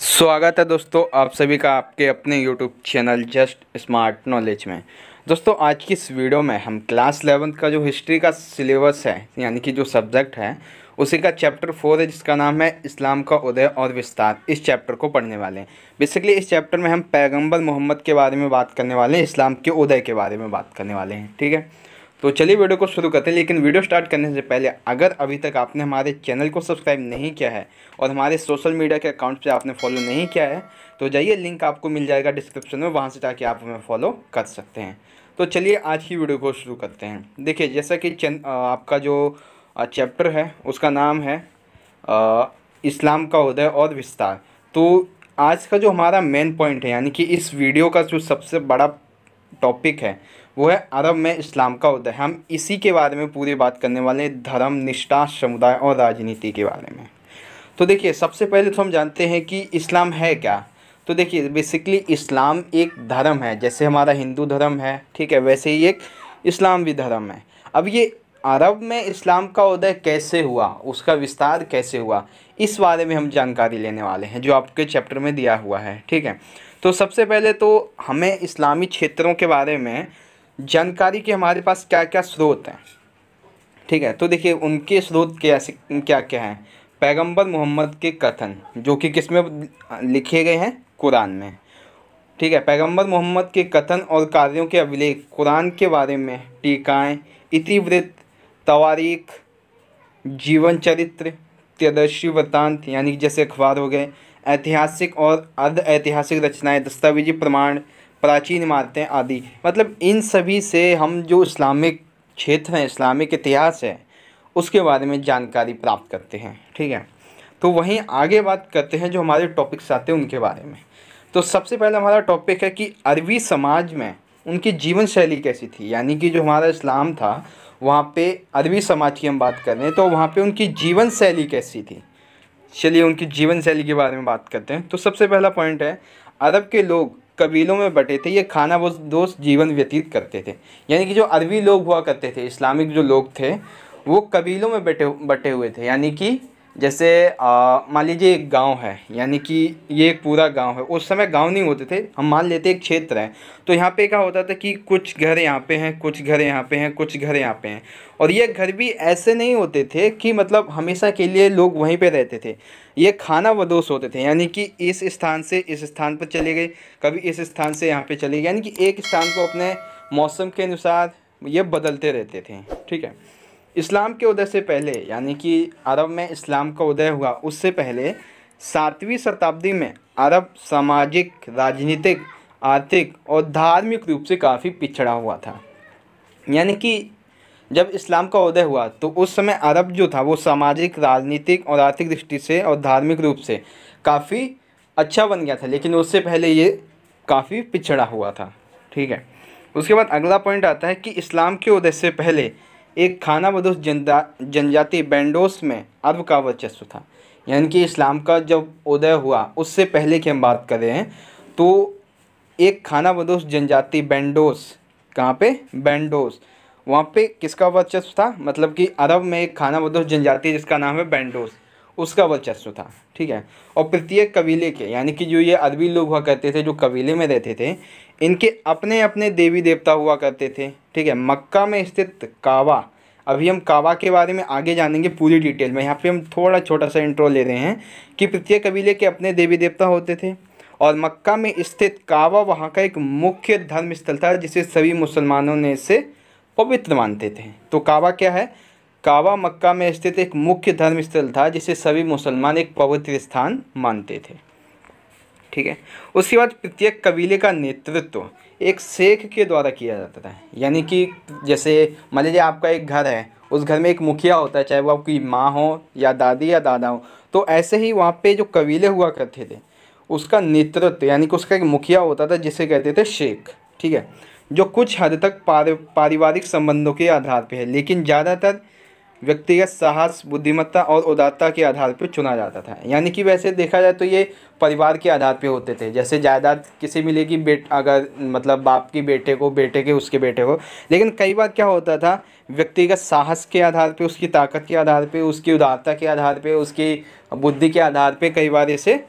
स्वागत है दोस्तों आप सभी का आपके अपने YouTube channel just smart knowledge में दोस्तों आज की इस वीडियो में हम क्लास इलेवंथ का जो हिस्ट्री का सिलेबस है यानी कि जो सब्जेक्ट है उसी का चैप्टर फोर है जिसका नाम है इस्लाम का उदय और विस्तार इस चैप्टर को पढ़ने वाले हैं बेसिकली इस चैप्टर में हम पैगम्बर मोहम्मद के बारे में बात करने वाले हैं इस्लाम के उदय के बारे में बात करने वाले हैं ठीक है तो चलिए वीडियो को शुरू करते हैं लेकिन वीडियो स्टार्ट करने से पहले अगर अभी तक आपने हमारे चैनल को सब्सक्राइब नहीं किया है और हमारे सोशल मीडिया के अकाउंट पे आपने फॉलो नहीं किया है तो जाइए लिंक आपको मिल जाएगा डिस्क्रिप्शन में वहाँ से जाके आप हमें फॉलो कर सकते हैं तो चलिए आज की वीडियो को शुरू करते हैं देखिए जैसा कि आपका जो चैप्टर है उसका नाम है इस्लाम का उदय और विस्तार तो आज का जो हमारा मेन पॉइंट है यानी कि इस वीडियो का जो सबसे बड़ा टॉपिक है वो है अरब में इस्लाम का उदय हम इसी के बारे में पूरी बात करने वाले हैं धर्म निष्ठा समुदाय और राजनीति के बारे में तो देखिए सबसे पहले तो हम जानते हैं कि इस्लाम है क्या तो देखिए बेसिकली इस्लाम एक धर्म है जैसे हमारा हिंदू धर्म है ठीक है वैसे ही एक इस्लाम भी धर्म है अब ये अरब में इस्लाम का उदय कैसे हुआ उसका विस्तार कैसे हुआ इस बारे में हम जानकारी लेने वाले हैं जो आपके चैप्टर में दिया हुआ है ठीक है तो सबसे पहले तो हमें इस्लामी क्षेत्रों के बारे में जानकारी के हमारे पास क्या क्या स्रोत हैं ठीक है तो देखिए उनके स्रोत क्या क्या क्या हैं पैगंबर मोहम्मद के कथन जो कि किस में लिखे गए हैं कुरान में ठीक है पैगंबर मोहम्मद के कथन और कार्यों के अभिलेख कुरान के बारे में टीकाएँ इतिवृत्त तवारीख जीवन चरित्र त्यदर्शी वृत्तांत यानी जैसे अखबार हो गए ऐतिहासिक और अर्ध ऐतिहासिक रचनाएं दस्तावेजी प्रमाण प्राचीन इमारतें आदि मतलब इन सभी से हम जो इस्लामिक क्षेत्र हैं इस्लामिक इतिहास है उसके बारे में जानकारी प्राप्त करते हैं ठीक है तो वहीं आगे बात करते हैं जो हमारे टॉपिक्स आते हैं उनके बारे में तो सबसे पहला हमारा टॉपिक है कि अरबी समाज में उनकी जीवन शैली कैसी थी यानी कि जो हमारा इस्लाम था वहाँ पे अरबी समाज की हम बात कर रहे हैं तो वहाँ पे उनकी जीवन शैली कैसी थी चलिए उनकी जीवन शैली के बारे में बात करते हैं तो सबसे पहला पॉइंट है अरब के लोग कबीलों में बटे थे ये खाना वो दोस्त जीवन व्यतीत करते थे यानी कि जो अरबी लोग हुआ करते थे इस्लामिक जो लोग थे वो कबीलों में बटे बटे हुए थे यानी कि जैसे मान लीजिए एक गांव है यानी कि ये एक पूरा गांव है उस समय गांव नहीं होते थे हम मान लेते एक क्षेत्र है तो यहाँ पे क्या होता था कि कुछ घर यहाँ पे हैं कुछ घर यहाँ पे हैं कुछ घर यहाँ पे हैं और ये घर भी ऐसे नहीं होते थे कि मतलब हमेशा के लिए लोग वहीं पे रहते थे ये खाना वदोस होते थे यानी कि इस स्थान से इस स्थान पर चले गए कभी इस स्थान से यहाँ पर चले गए यानी कि एक स्थान को अपने मौसम के अनुसार ये बदलते रहते थे ठीक है इस्लाम के उदय से पहले यानी कि अरब में इस्लाम का उदय हुआ उससे पहले सातवीं शताब्दी में अरब सामाजिक राजनीतिक आर्थिक और धार्मिक रूप से काफ़ी पिछड़ा हुआ था यानी कि जब इस्लाम का उदय हुआ तो उस समय अरब जो था वो सामाजिक राजनीतिक और आर्थिक दृष्टि से और धार्मिक रूप से काफ़ी अच्छा बन गया था लेकिन उससे पहले ये काफ़ी पिछड़ा हुआ था ठीक है उसके बाद अगला पॉइंट आता है कि इस्लाम के उदय से पहले एक खाना बदोश जनजाति बैंडोस में अरब का वर्चस्व था यानी कि इस्लाम का जब उदय हुआ उससे पहले की हम बात कर रहे हैं तो एक खाना बदोश जनजाति बैंडोस कहाँ पे बैंडोस वहाँ पे किसका वर्चस्व था मतलब कि अरब में एक खाना बदोश जनजाति जिसका नाम है बैंडोस उसका वर्चस्व था ठीक है और प्रत्येक कबीले के यानी कि जो ये अरबी लोग हुआ करते थे जो कबीले में रहते थे इनके अपने अपने देवी देवता हुआ करते थे ठीक है मक्का में स्थित कावा अभी हम कावा के बारे में आगे जानेंगे पूरी डिटेल में यहाँ पे हम थोड़ा छोटा सा इंट्रो ले रहे हैं कि प्रत्येक कबीले के अपने देवी देवता होते थे और मक्का में स्थित कावा वहाँ का एक मुख्य धर्म स्थल था जिसे सभी मुसलमानों ने इसे पवित्र मानते थे तो कावा क्या है कावा मक्का में स्थित एक मुख्य धर्म स्थल था जिसे सभी मुसलमान एक पवित्र स्थान मानते थे ठीक है उसके बाद प्रत्येक कबीले का नेतृत्व एक शेख के द्वारा किया जाता था यानी कि जैसे मान लीजिए आपका एक घर है उस घर में एक मुखिया होता है चाहे वो आपकी माँ हो या दादी या दादा हो तो ऐसे ही वहाँ पे जो कबीले हुआ करते थे उसका नेतृत्व यानी कि उसका एक मुखिया होता था जिसे कहते थे शेख ठीक है जो कुछ हद तक पार पारिवारिक संबंधों के आधार पर है लेकिन ज़्यादातर व्यक्तिगत साहस बुद्धिमत्ता और उदारता के आधार पर चुना जाता था यानी कि वैसे देखा जाए तो ये परिवार के आधार पर होते थे जैसे जायदाद किसी मिलेगी बेट अगर मतलब बाप की बेटे को बेटे के उसके बेटे को लेकिन कई बार क्या होता था व्यक्तिगत साहस के आधार पर उसकी ताकत के आधार पर उसकी उदारता के आधार पर उसकी बुद्धि के आधार पर कई बार इसे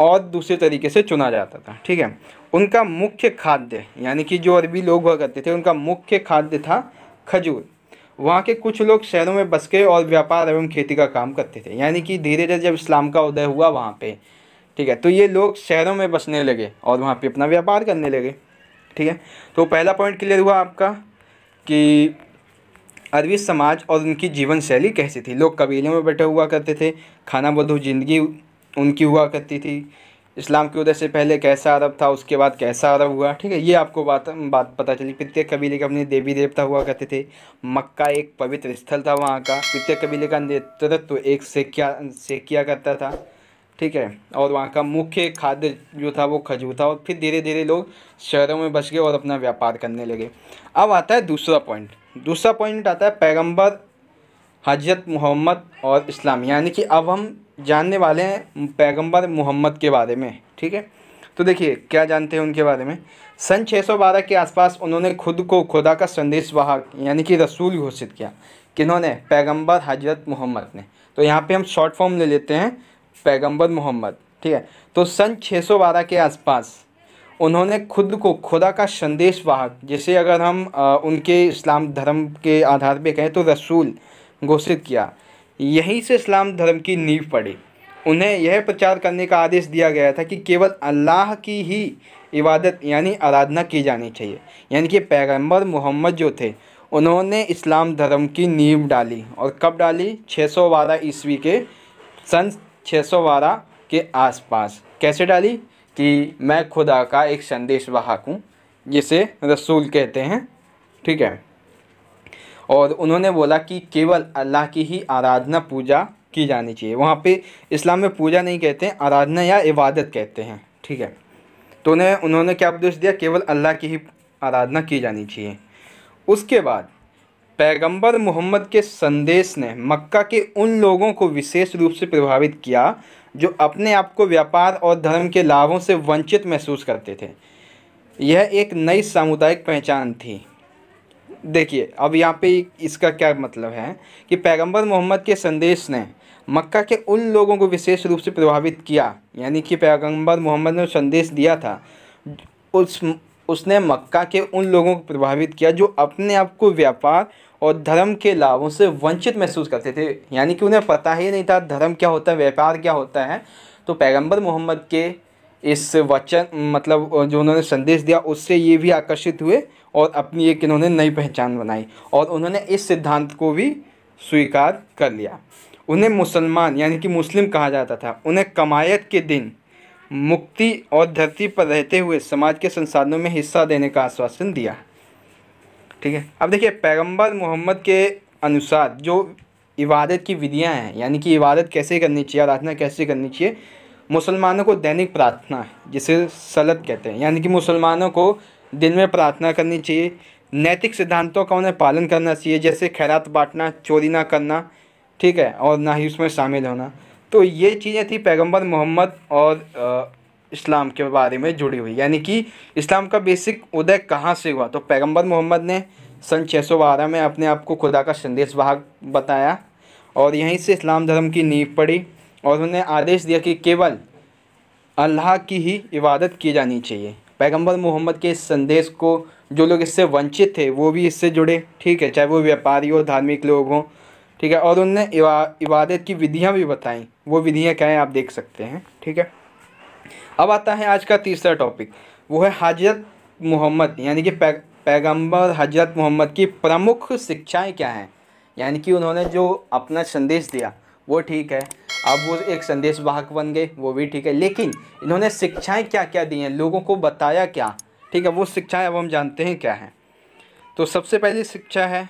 और दूसरे तरीके से चुना जाता था ठीक है उनका मुख्य खाद्य यानी कि जो अरबी लोग हुआ करते थे उनका मुख्य खाद्य था खजूर वहाँ के कुछ लोग शहरों में बस के और व्यापार एवं खेती का काम करते थे यानी कि धीरे धीरे जब इस्लाम का उदय हुआ वहाँ पे ठीक है तो ये लोग शहरों में बसने लगे और वहाँ पे अपना व्यापार करने लगे ठीक है तो पहला पॉइंट क्लियर हुआ आपका कि अरबी समाज और उनकी जीवन शैली कैसी थी लोग कबीलों में बैठे हुआ करते थे खाना बदू ज़िंदगी उनकी हुआ करती थी इस्लाम के उदय से पहले कैसा अरब था उसके बाद कैसा अरब हुआ ठीक है ये आपको बात बात पता चली प्रत्येक कबीले के अपने देवी देवता हुआ करते थे मक्का एक पवित्र स्थल था वहाँ का प्रत्येक कबीले का नेतृत्व तो एक से क्या से किया करता था ठीक है और वहाँ का मुख्य खाद्य जो था वो खजूर था और फिर धीरे धीरे लोग शहरों में बस गए और अपना व्यापार करने लगे अब आता है दूसरा पॉइंट दूसरा पॉइंट आता है पैगम्बर हजरत मोहम्मद और इस्लाम यानी कि अब हम जानने वाले हैं पैगंबर मोहम्मद के बारे में ठीक है तो देखिए क्या जानते हैं उनके बारे में सन 612 के आसपास उन्होंने खुद को खुदा का संदेश वाहक यानी कि रसूल घोषित किया किन्होंने पैगंबर हजरत मोहम्मद ने तो यहाँ पे हम शॉर्ट फॉर्म ले लेते हैं पैगंबर मोहम्मद ठीक है तो सन 612 के आसपास उन्होंने खुद को खुदा का संदेश वाहक जैसे अगर हम आ, उनके इस्लाम धर्म के आधार पे कहें तो रसूल घोषित किया यहीं से इस्लाम धर्म की नींव पड़ी उन्हें यह प्रचार करने का आदेश दिया गया था कि केवल अल्लाह की ही इबादत यानी आराधना की जानी चाहिए यानी कि पैगंबर मोहम्मद जो थे उन्होंने इस्लाम धर्म की नींव डाली और कब डाली 612 ईस्वी के सन 612 के आसपास कैसे डाली कि मैं खुदा का एक संदेश वाहक हूँ जिसे रसूल कहते हैं ठीक है और उन्होंने बोला कि केवल अल्लाह की ही आराधना पूजा की जानी चाहिए वहाँ पे इस्लाम में पूजा नहीं कहते हैं आराधना या इबादत कहते हैं ठीक है तो उन्हें उन्होंने क्या उपदेश दिया केवल अल्लाह की ही आराधना की जानी चाहिए उसके बाद पैगंबर मोहम्मद के संदेश ने मक्का के उन लोगों को विशेष रूप से प्रभावित किया जो अपने आप को व्यापार और धर्म के लाभों से वंचित महसूस करते थे यह एक नई सामुदायिक पहचान थी देखिए अब यहाँ पे इसका क्या मतलब है कि पैगंबर मोहम्मद के संदेश ने मक्का के उन लोगों को विशेष रूप से प्रभावित किया यानी कि पैगंबर मोहम्मद ने संदेश दिया था उस उसने मक्का के उन लोगों को प्रभावित किया जो अपने आप को व्यापार और धर्म के लाभों से वंचित महसूस करते थे यानी कि उन्हें पता ही नहीं था धर्म क्या होता है व्यापार क्या होता है तो पैगंबर मोहम्मद के इस वचन मतलब जो उन्होंने संदेश दिया उससे ये भी आकर्षित हुए और अपनी एक इन्होंने नई पहचान बनाई और उन्होंने इस सिद्धांत को भी स्वीकार कर लिया उन्हें मुसलमान यानी कि मुस्लिम कहा जाता था उन्हें कमायत के दिन मुक्ति और धरती पर रहते हुए समाज के संसाधनों में हिस्सा देने का आश्वासन दिया ठीक है अब देखिए पैगंबर मोहम्मद के अनुसार जो इबादत की विधियां हैं यानी कि इबादत कैसे करनी चाहिए आराधना कैसे करनी चाहिए मुसलमानों को दैनिक प्रार्थना जिसे सलत कहते हैं यानी कि मुसलमानों को दिन में प्रार्थना करनी चाहिए नैतिक सिद्धांतों का उन्हें पालन करना चाहिए जैसे खैरात बांटना चोरी ना करना ठीक है और ना ही उसमें शामिल होना तो ये चीज़ें थी पैगंबर मोहम्मद और इस्लाम के बारे में जुड़ी हुई यानी कि इस्लाम का बेसिक उदय कहाँ से हुआ तो पैगंबर मोहम्मद ने सन छः में अपने आप को खुदा का संदेश भाग बताया और यहीं से इस्लाम धर्म की नींव पड़ी और उन्होंने आदेश दिया कि केवल अल्लाह की ही इबादत की जानी चाहिए पैगंबर मोहम्मद के इस संदेश को जो लोग इससे वंचित थे वो भी इससे जुड़े ठीक है चाहे वो व्यापारी हो धार्मिक लोग हों ठीक है और उनने इबादत की विधियाँ भी बताई वो विधियाँ क्या हैं आप देख सकते हैं ठीक है अब आता है आज का तीसरा टॉपिक वो है हजरत मोहम्मद यानी कि पै, पैगम्बर हजरत मोहम्मद की प्रमुख शिक्षाएँ क्या हैं यानी कि उन्होंने जो अपना संदेश दिया वो ठीक है अब वो एक संदेश वाहक बन गए वो भी ठीक है लेकिन इन्होंने शिक्षाएं क्या क्या दी हैं लोगों को बताया क्या ठीक है वो शिक्षाएं अब हम जानते हैं क्या है तो सबसे पहली शिक्षा है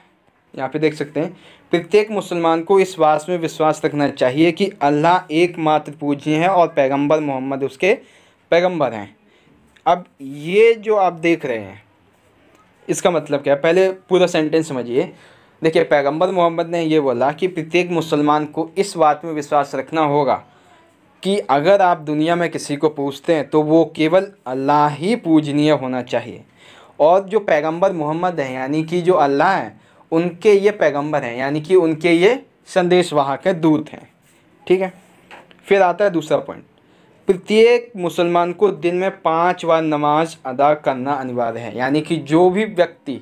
यहाँ पे देख सकते हैं प्रत्येक मुसलमान को इस बात में विश्वास रखना चाहिए कि अल्लाह एकमात्र पूज्य हैं और पैगम्बर मोहम्मद उसके पैगम्बर हैं अब ये जो आप देख रहे हैं इसका मतलब क्या है पहले पूरा सेंटेंस समझिए देखिए पैगंबर मोहम्मद ने ये बोला कि प्रत्येक मुसलमान को इस बात में विश्वास रखना होगा कि अगर आप दुनिया में किसी को पूछते हैं तो वो केवल अल्लाह ही पूजनीय होना चाहिए और जो पैगंबर मोहम्मद हैं यानी कि जो अल्लाह हैं उनके ये पैगंबर हैं यानी कि उनके ये संदेशवाहक दूत हैं ठीक है फिर आता है दूसरा पॉइंट प्रत्येक मुसलमान को दिन में पाँच बार नमाज अदा करना अनिवार्य है यानी कि जो भी व्यक्ति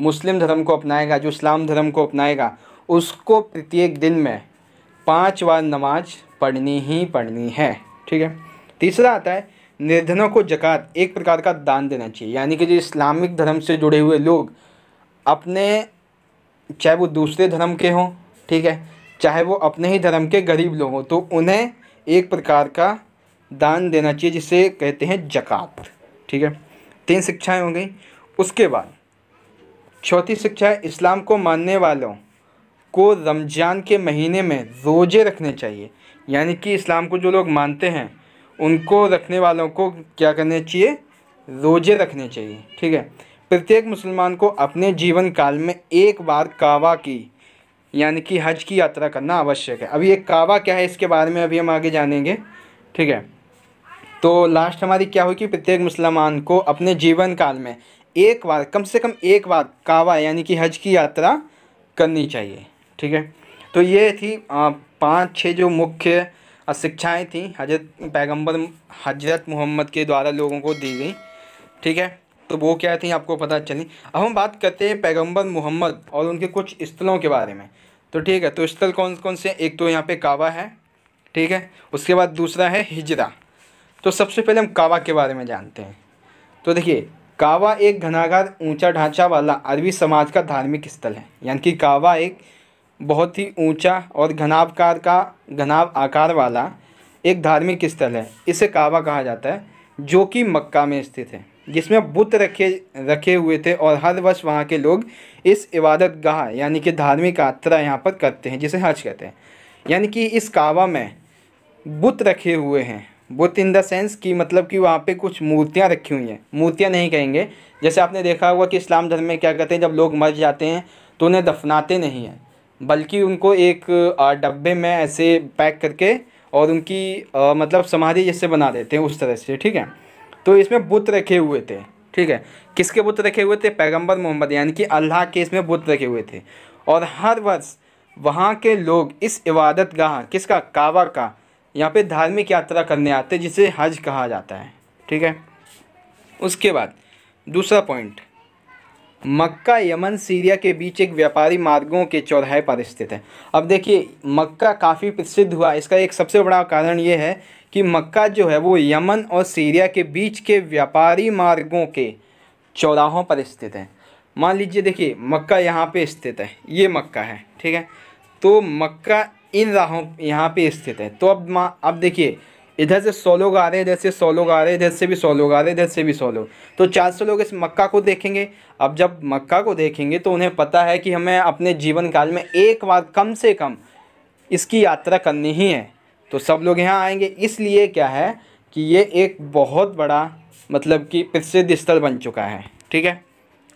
मुस्लिम धर्म को अपनाएगा जो इस्लाम धर्म को अपनाएगा उसको प्रत्येक दिन में पांच बार नमाज पढ़नी ही पढ़नी है ठीक है तीसरा आता है निर्धनों को जक़ात एक प्रकार का दान देना चाहिए यानी कि जो इस्लामिक धर्म से जुड़े हुए लोग अपने चाहे वो दूसरे धर्म के हों ठीक है चाहे वो अपने ही धर्म के गरीब लोग हों तो उन्हें एक प्रकार का दान देना चाहिए जिसे कहते हैं जक़ात ठीक है तीन शिक्षाएँ हो गई उसके बाद चौथी शिक्षा है इस्लाम को मानने वालों को रमज़ान के महीने में रोज़े रखने चाहिए यानी कि इस्लाम को जो लोग मानते हैं उनको रखने वालों को क्या करने चाहिए रोज़े रखने चाहिए ठीक है प्रत्येक मुसलमान को अपने जीवन काल में एक बार कावा की यानी कि हज की यात्रा करना आवश्यक है अभी एक कावा क्या है इसके बारे में अभी हम आगे जानेंगे ठीक है तो लास्ट हमारी क्या हुई कि प्रत्येक मुसलमान को अपने जीवन काल में एक बार कम से कम एक बार कावा यानी कि हज की यात्रा करनी चाहिए ठीक है तो ये थी पांच छः जो मुख्य शिक्षाएं थी हजरत पैगंबर हजरत मोहम्मद के द्वारा लोगों को दी गई ठीक है तो वो क्या थी आपको पता चली अब हम बात करते हैं पैगंबर मोहम्मद और उनके कुछ स्थलों के बारे में तो ठीक है तो स्थल कौन कौन से एक तो यहाँ पे कावा है ठीक है उसके बाद दूसरा है हिजरा तो सबसे पहले हम कावा के बारे में जानते हैं तो देखिए कावा एक घनाकार ऊंचा ढांचा वाला अरबी समाज का धार्मिक स्थल है यानी कि कावा एक बहुत ही ऊंचा और घनावकार का घनाव आकार वाला एक धार्मिक स्थल है इसे कावा कहा जाता है जो कि मक्का में स्थित है जिसमें बुत रखे रखे हुए थे और हर वर्ष वहाँ के लोग इस इबादत गाह यानी कि धार्मिक यात्रा यहाँ पर करते हैं जिसे हज कहते हैं यानी कि इस कावा में बुत रखे हुए हैं बुत इन द सेंस कि मतलब कि वहाँ पे कुछ मूर्तियाँ रखी हुई हैं मूर्तियाँ नहीं कहेंगे जैसे आपने देखा होगा कि इस्लाम धर्म में क्या कहते हैं जब लोग मर जाते हैं तो उन्हें दफनाते नहीं हैं बल्कि उनको एक डब्बे में ऐसे पैक करके और उनकी आ, मतलब समाधि जैसे बना देते हैं उस तरह से ठीक है तो इसमें बुत रखे हुए थे ठीक है किसके बुत रखे हुए थे पैगम्बर मोहम्मद यानी कि अल्लाह के इसमें बुत रखे हुए थे और हर वर्ष वहाँ के लोग इस इबादत गाह किसका कावर का यहाँ पे धार्मिक यात्रा करने आते हैं जिसे हज कहा जाता है ठीक है उसके बाद दूसरा पॉइंट मक्का यमन सीरिया के बीच एक व्यापारी मार्गों के चौराहे पर स्थित है अब देखिए मक्का काफ़ी प्रसिद्ध हुआ इसका एक सबसे बड़ा कारण ये है कि मक्का जो है वो यमन और सीरिया के बीच के व्यापारी मार्गों के चौराहों पर स्थित है मान लीजिए देखिए मक्का यहाँ पे स्थित है ये मक्का है ठीक है तो मक्का इन राहों यहाँ पे स्थित है तो अब माँ अब देखिए इधर से सौ लोग आ रहे हैं इधर से सौ लोग आ रहे हैं इधर से भी सौ लोग आ रहे हैं इधर से भी सौ लोग तो चार सौ लोग इस मक्का को देखेंगे अब जब मक्का को देखेंगे तो उन्हें पता है कि हमें अपने जीवन काल में एक बार कम से कम इसकी यात्रा करनी ही है तो सब लोग यहाँ आएंगे इसलिए क्या है कि ये एक बहुत बड़ा मतलब कि प्रसिद्ध स्थल बन चुका है ठीक है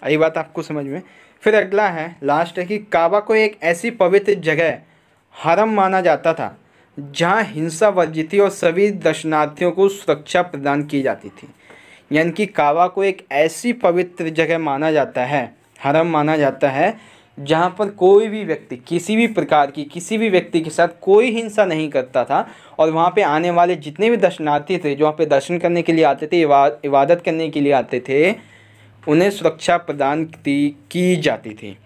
यही बात आपको समझ में फिर अगला है लास्ट है कि काबा को एक ऐसी पवित्र जगह हरम माना जाता था जहाँ हिंसा वर्जित और सभी दर्शनार्थियों को सुरक्षा प्रदान की जाती थी यानी कि कावा को एक ऐसी पवित्र जगह माना जाता है हरम माना जाता है जहाँ पर कोई भी व्यक्ति किसी भी प्रकार की किसी भी व्यक्ति के साथ कोई हिंसा नहीं करता था और वहाँ पे आने वाले जितने भी दर्शनार्थी थे जो वहाँ पे दर्शन करने के लिए आते थे इबादत करने के लिए आते थे उन्हें सुरक्षा प्रदान की जाती थी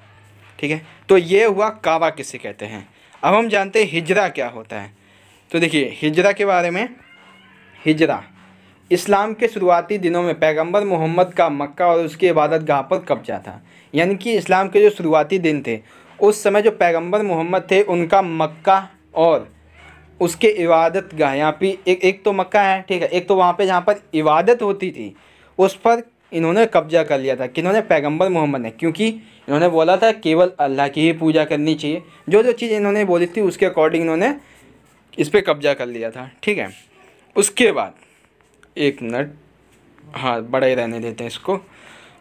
ठीक है तो ये हुआ कावा किसे कहते हैं अब हम जानते हैं हिजरा क्या होता है तो देखिए हिजरा के बारे में हिजरा इस्लाम के शुरुआती दिनों में पैगंबर मोहम्मद का मक्का और उसकी इबादत गाह पर कब्जा था यानी कि इस्लाम के जो शुरुआती दिन थे उस समय जो पैगंबर मोहम्मद थे उनका मक्का और उसके इबादत गाह यहाँ पे एक एक तो मक्का है ठीक है एक तो वहाँ पे जहाँ पर इबादत होती थी उस पर इन्होंने कब्जा कर लिया था किन्होंने पैगंबर मोहम्मद ने क्योंकि इन्होंने बोला था केवल अल्लाह की ही पूजा करनी चाहिए जो जो चीज़ इन्होंने बोली थी उसके अकॉर्डिंग इन्होंने इस पर कब्जा कर लिया था ठीक है उसके बाद एक मिनट हाँ बड़ा ही रहने देते हैं इसको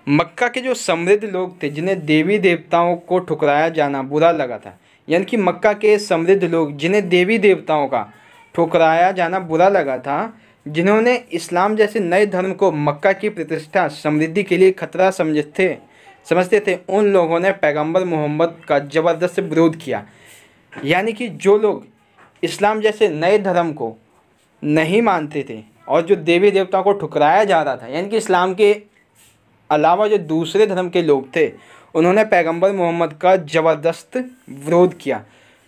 मक्का के जो समृद्ध लोग थे जिन्हें देवी देवताओं को ठुकराया जाना बुरा लगा था यानी कि मक्का के समृद्ध लोग जिन्हें देवी देवताओं का ठुकराया जाना बुरा लगा था जिन्होंने इस्लाम जैसे नए धर्म को मक्का की प्रतिष्ठा समृद्धि के लिए खतरा समझे थे समझते थे उन लोगों ने पैगंबर मोहम्मद का ज़बरदस्त विरोध किया यानी कि जो लोग इस्लाम जैसे नए धर्म को नहीं मानते थे और जो देवी देवताओं को ठुकराया जा रहा था यानी कि इस्लाम के अलावा जो दूसरे धर्म के लोग थे उन्होंने पैगंबर मोहम्मद का ज़बरदस्त विरोध किया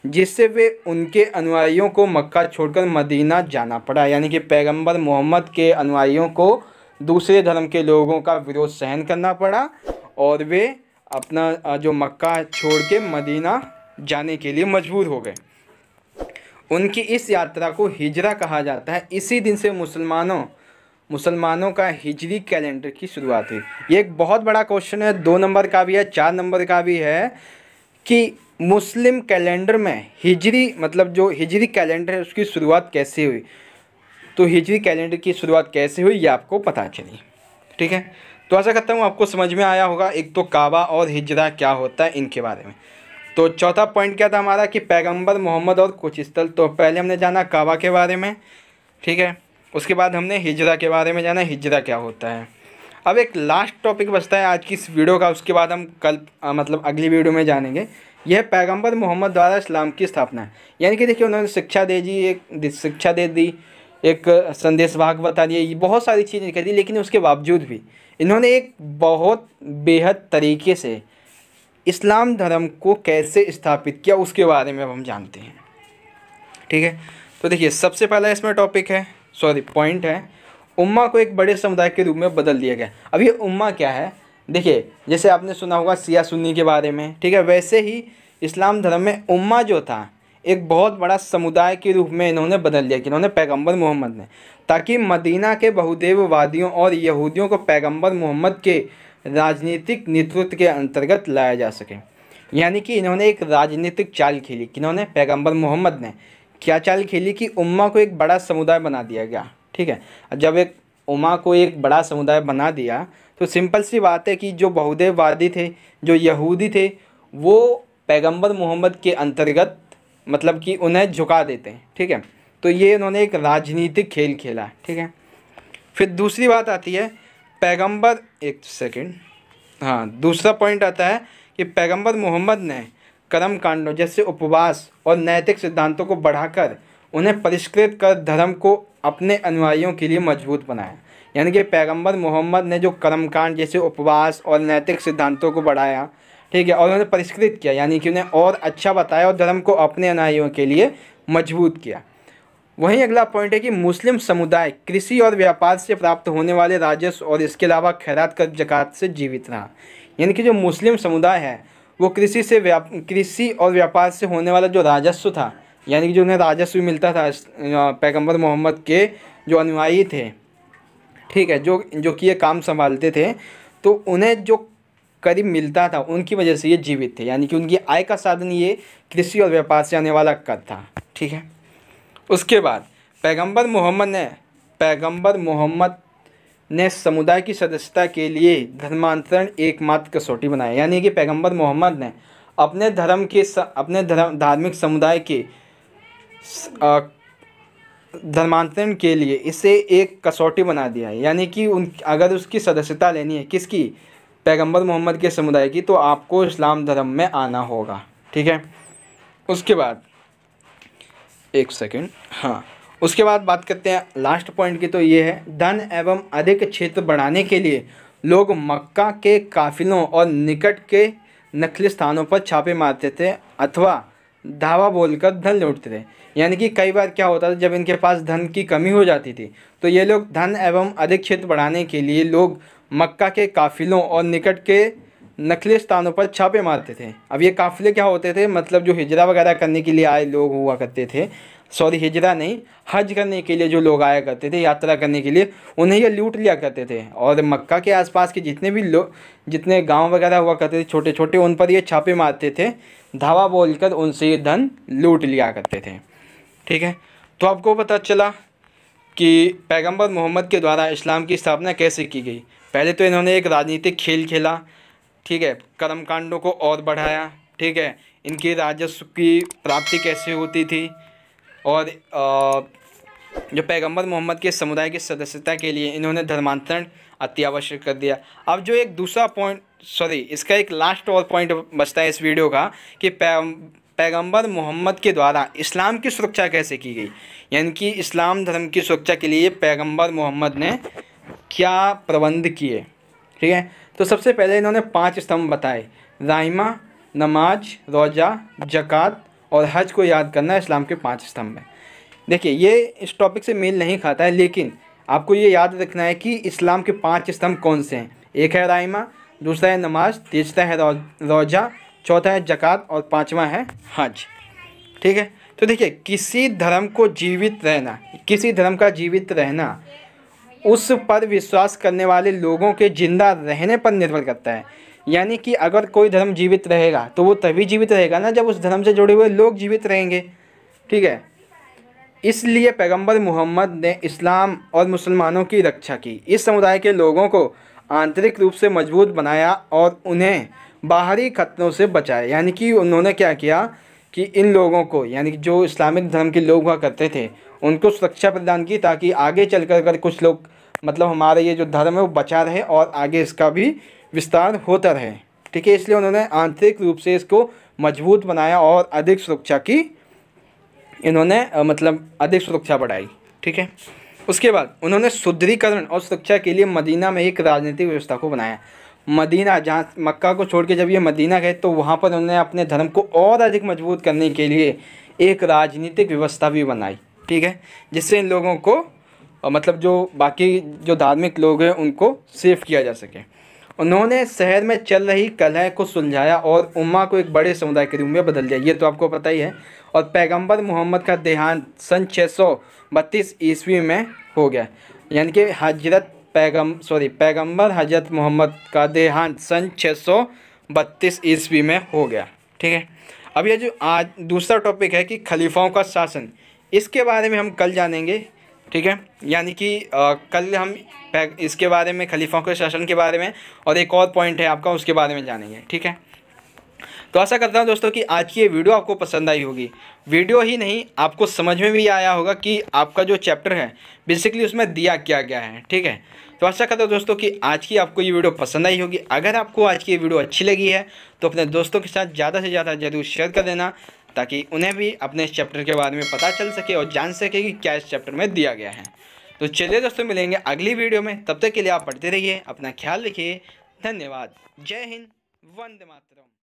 जिससे वे उनके अनुयायियों को मक्का छोड़कर मदीना जाना पड़ा यानी कि पैगंबर मोहम्मद के अनुयायियों को दूसरे धर्म के लोगों का विरोध सहन करना पड़ा और वे अपना जो मक्का छोड़ के मदीना जाने के लिए मजबूर हो गए उनकी इस यात्रा को हिजरा कहा जाता है इसी दिन से मुसलमानों मुसलमानों का हिजरी कैलेंडर की शुरुआत हुई ये एक बहुत बड़ा क्वेश्चन है दो नंबर का भी है चार नंबर का भी है कि मुस्लिम कैलेंडर में हिजरी मतलब जो हिजरी कैलेंडर है उसकी शुरुआत कैसे हुई तो हिजरी कैलेंडर की शुरुआत कैसे हुई ये आपको पता चली ठीक है तो ऐसा करता हूँ आपको समझ में आया होगा एक तो काबा और हिजरा क्या होता है इनके बारे में तो चौथा पॉइंट क्या था हमारा कि पैगंबर मोहम्मद और कुछ स्थल तो पहले हमने जाना काबा के बारे में ठीक है उसके बाद हमने हिजरा के बारे में जाना हिजरा क्या होता है अब एक लास्ट टॉपिक बचता है आज की इस वीडियो का उसके बाद हम कल आ, मतलब अगली वीडियो में जानेंगे यह पैगंबर मोहम्मद द्वारा इस्लाम की स्थापना है यानी कि देखिए उन्होंने शिक्षा दे दी एक शिक्षा दे दी एक संदेश भाग बता दिया ये बहुत सारी चीज़ें कर दी लेकिन उसके बावजूद भी इन्होंने एक बहुत बेहद तरीके से इस्लाम धर्म को कैसे स्थापित किया उसके बारे में अब हम जानते हैं ठीक है तो देखिए सबसे पहला इसमें टॉपिक है सॉरी पॉइंट है उम्मा को एक बड़े समुदाय के रूप में बदल दिया गया अब ये उम्मा क्या है देखिए जैसे आपने सुना होगा सिया सुन्नी के बारे में ठीक है वैसे ही इस्लाम धर्म में उम्मा जो था एक बहुत बड़ा समुदाय के रूप में इन्होंने बदल लिया कि इन्होंने पैगंबर मोहम्मद ने ताकि मदीना के बहुदेववादियों और यहूदियों को पैगंबर मोहम्मद के राजनीतिक नेतृत्व के अंतर्गत लाया जा सके यानी कि इन्होंने एक राजनीतिक चाल खेली कि इन्होंने पैगम्बर मोहम्मद ने क्या चाल खेली कि उम्मा को एक बड़ा समुदाय बना दिया गया ठीक है जब एक उमा को एक बड़ा समुदाय बना दिया तो सिंपल सी बात है कि जो बहुदेववादी थे जो यहूदी थे वो पैगंबर मोहम्मद के अंतर्गत मतलब कि उन्हें झुका देते हैं ठीक है तो ये उन्होंने एक राजनीतिक खेल खेला है ठीक है फिर दूसरी बात आती है पैगंबर एक सेकेंड हाँ दूसरा पॉइंट आता है कि पैगंबर मोहम्मद ने कर्म कांडों जैसे उपवास और नैतिक सिद्धांतों को बढ़ाकर उन्हें परिष्कृत कर धर्म को अपने अनुयायियों के लिए मजबूत बनाया यानी कि पैगंबर मोहम्मद ने जो कर्मकांड जैसे उपवास और नैतिक सिद्धांतों को बढ़ाया ठीक है और उन्होंने परिष्कृत किया यानी कि उन्हें और अच्छा बताया और धर्म को अपने अनुयायियों के लिए मजबूत किया वहीं अगला पॉइंट है कि मुस्लिम समुदाय कृषि और व्यापार से प्राप्त होने वाले राजस्व और इसके अलावा खैरात कर जकत से जीवित रहा यानी कि जो मुस्लिम समुदाय है वो कृषि से कृषि और व्यापार से होने वाला जो राजस्व था यानी कि जो उन्हें राजस्व मिलता था पैगंबर मोहम्मद के जो अनुयायी थे ठीक है जो जो कि ये काम संभालते थे तो उन्हें जो करीब मिलता था उनकी वजह से ये जीवित थे यानी कि उनकी आय का साधन ये कृषि और व्यापार से आने वाला कर था ठीक है उसके बाद पैगंबर मोहम्मद ने पैगंबर मोहम्मद ने समुदाय की सदस्यता के लिए धर्मांतरण एकमात्र कसौटी बनाया यानी कि पैगंबर मोहम्मद ने अपने धर्म के अपने धर्म धार्मिक समुदाय के धर्मांतरण के लिए इसे एक कसौटी बना दिया है यानी कि उन अगर उसकी सदस्यता लेनी है किसकी पैगंबर मोहम्मद के समुदाय की तो आपको इस्लाम धर्म में आना होगा ठीक है उसके बाद एक सेकेंड हाँ उसके बाद बात करते हैं लास्ट पॉइंट की तो ये है धन एवं अधिक क्षेत्र बढ़ाने के लिए लोग मक्का के काफिलों और निकट के नकली स्थानों पर छापे मारते थे अथवा धावा बोलकर धन लूटते थे यानी कि कई बार क्या होता था जब इनके पास धन की कमी हो जाती थी तो ये लोग धन एवं अधिक क्षेत्र बढ़ाने के लिए लोग मक्का के काफिलों और निकट के नकली स्थानों पर छापे मारते थे अब ये काफिले क्या होते थे मतलब जो हिजरा वगैरह करने के लिए आए लोग हुआ करते थे सॉरी हिजरा नहीं हज करने के लिए जो लोग आया करते थे यात्रा करने के लिए उन्हें ये लूट लिया करते थे और मक्का के आसपास के जितने भी लोग जितने गांव वगैरह हुआ करते थे छोटे छोटे उन पर ये छापे मारते थे धावा बोलकर उनसे ये धन लूट लिया करते थे ठीक है तो आपको पता चला कि पैगंबर मोहम्मद के द्वारा इस्लाम की स्थापना कैसे की गई पहले तो इन्होंने एक राजनीतिक खेल खेला ठीक है कर्म को और बढ़ाया ठीक है इनकी राजस्व की प्राप्ति कैसे होती थी और आ, जो पैगंबर मोहम्मद के समुदाय की सदस्यता के लिए इन्होंने धर्मांतरण अति आवश्यक कर दिया अब जो एक दूसरा पॉइंट सॉरी इसका एक लास्ट और पॉइंट बचता है इस वीडियो का कि पैगंबर मोहम्मद के द्वारा इस्लाम की सुरक्षा कैसे की गई यानी कि इस्लाम धर्म की सुरक्षा के लिए पैगंबर मोहम्मद ने क्या प्रबंध किए ठीक है तो सबसे पहले इन्होंने पाँच स्तंभ बताए राइमा नमाज रोज़ा जक़ात और हज को याद करना इस्लाम के पांच स्तंभ हैं देखिए ये इस टॉपिक से मेल नहीं खाता है लेकिन आपको ये याद रखना है कि इस्लाम के पाँच स्तंभ कौन से हैं एक है राइमा दूसरा है नमाज तीसरा है रोजा चौथा है जक़ात और पाँचवा है हज ठीक है तो देखिए किसी धर्म को जीवित रहना किसी धर्म का जीवित रहना उस पर विश्वास करने वाले लोगों के जिंदा रहने पर निर्भर करता है यानी कि अगर कोई धर्म जीवित रहेगा तो वो तभी जीवित रहेगा ना जब उस धर्म से जुड़े हुए लोग जीवित रहेंगे ठीक है इसलिए पैगंबर मोहम्मद ने इस्लाम और मुसलमानों की रक्षा की इस समुदाय के लोगों को आंतरिक रूप से मजबूत बनाया और उन्हें बाहरी खतरों से बचाया यानी कि उन्होंने क्या किया कि इन लोगों को यानी कि जो इस्लामिक धर्म के लोग हुआ करते थे उनको सुरक्षा प्रदान की ताकि आगे चल कर अगर कुछ लोग मतलब हमारे ये जो धर्म है वो बचा रहे और आगे इसका भी विस्तार होता रहे ठीक है इसलिए उन्होंने आंतरिक रूप से इसको मजबूत बनाया और अधिक सुरक्षा की इन्होंने मतलब अधिक सुरक्षा बढ़ाई ठीक है उसके बाद उन्होंने सुदृढ़ीकरण और सुरक्षा के लिए मदीना में एक राजनीतिक व्यवस्था को बनाया मदीना जहाँ मक्का को छोड़ के जब ये मदीना गए तो वहाँ पर उन्होंने अपने धर्म को और अधिक मजबूत करने के लिए एक राजनीतिक व्यवस्था भी बनाई ठीक है जिससे इन लोगों को मतलब जो बाकी जो धार्मिक लोग हैं उनको सेफ किया जा सके उन्होंने शहर में चल रही कलह को सुलझाया और उम्मा को एक बड़े समुदाय के रूप में बदल दिया ये तो आपको पता ही है और पैगंबर मोहम्मद का देहांत सन छः सौ बत्तीस ईस्वी में हो गया यानी कि हजरत पैगम सॉरी पैगंबर हजरत मोहम्मद का देहांत सन छः सौ बत्तीस ईस्वी में हो गया ठीक है अब यह जो आज दूसरा टॉपिक है कि खलीफाओं का शासन इसके बारे में हम कल जानेंगे ठीक है यानी कि आ, कल हम इसके बारे में खलीफों के शासन के बारे में और एक और पॉइंट है आपका उसके बारे में जानेंगे ठीक है तो ऐसा करता हूँ दोस्तों कि आज की ये वीडियो आपको पसंद आई होगी वीडियो ही नहीं आपको समझ में भी आया होगा कि आपका जो चैप्टर है बेसिकली उसमें दिया क्या गया है ठीक है तो ऐसा करता हूँ दोस्तों कि आज की आपको ये वीडियो पसंद आई होगी अगर आपको आज की ये वीडियो अच्छी लगी है तो अपने दोस्तों के साथ ज़्यादा से ज़्यादा जरूर शेयर कर देना ताकि उन्हें भी अपने इस चैप्टर के बारे में पता चल सके और जान सके कि क्या इस चैप्टर में दिया गया है तो चलिए दोस्तों मिलेंगे अगली वीडियो में तब तक के लिए आप पढ़ते रहिए अपना ख्याल रखिए धन्यवाद जय हिंद वंदे मातरम